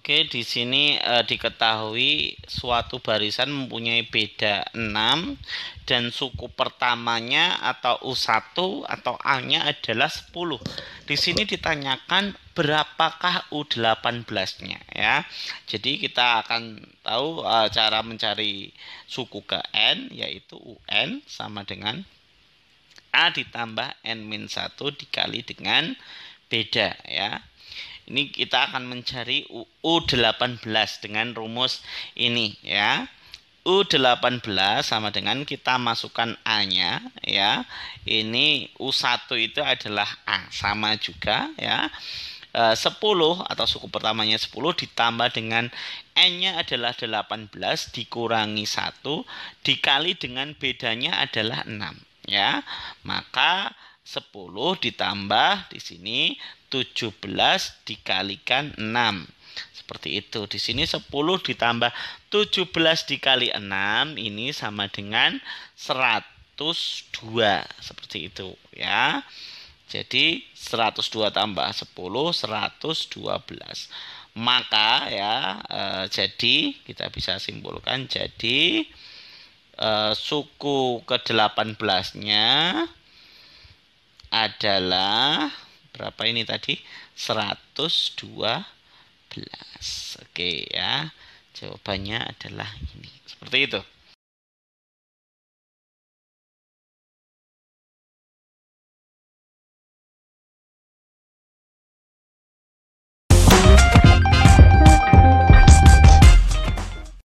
Oke, di sini e, diketahui suatu barisan mempunyai beda 6 dan suku pertamanya atau U1 atau A-nya adalah 10. Di sini ditanyakan berapakah U18-nya ya. Jadi kita akan tahu e, cara mencari suku ke N yaitu UN sama dengan A ditambah N-1 dikali dengan beda ya. Ini kita akan mencari U18 dengan rumus ini ya. U18 sama dengan kita masukkan A-nya ya. Ini U1 itu adalah A, sama juga ya. 10 e, atau suku pertamanya 10 ditambah dengan N-nya adalah 18 dikurangi 1 dikali dengan bedanya adalah 6 ya. Maka 10 ditambah di sini 17 dikalikan 6. Seperti itu. Di sini 10 ditambah 17 dikali 6 ini sama dengan 102. Seperti itu ya. Jadi 102 tambah 10 112. Maka ya e, jadi kita bisa simpulkan jadi e, suku ke-18-nya adalah berapa ini tadi? 112. Oke ya. Jawabannya adalah ini. Seperti itu.